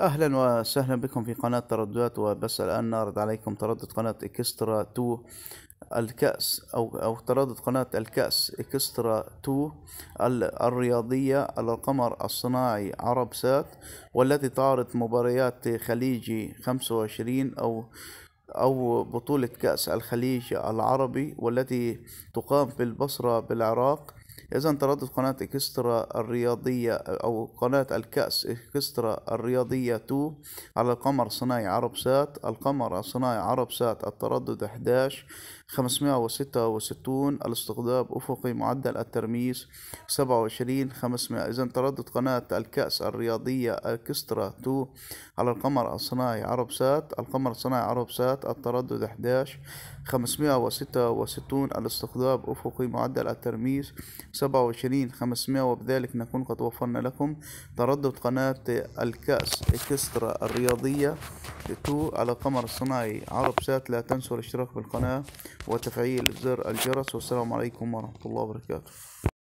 اهلا وسهلا بكم في قناة ترددات وبس الان نعرض عليكم تردد قناة اكسترا 2 الكأس او او تردد قناة الكأس اكسترا 2 الرياضية على القمر الصناعي عرب سات والتي تعرض مباريات خليجي 25 او أو بطولة كأس الخليج العربي والتي تقام في البصرة بالعراق إذا تردد قناة إكسترا الرياضية أو قناة الكأس إكسترا الرياضية 2 على القمر الصناعي عرب سات القمر الصناعي عرب سات التردد 11 566 الاستقطاب أفقي معدل الترميز 27 500 إذا تردد قناة الكأس الرياضية إكسترا 2 على القمر الصناعي عرب سات القمر الصناعي عرب سات التردد 11 566 الاستقطاب أفقي معدل الترميز سبعة وعشرين خمسمائة وبذلك نكون قد وفرنا لكم تردد قناة الكأس إكسترا الرياضية تو على قمر الصناعي عرب سات لا تنسوا الاشتراك بالقناة وتفعيل زر الجرس والسلام عليكم ورحمة الله وبركاته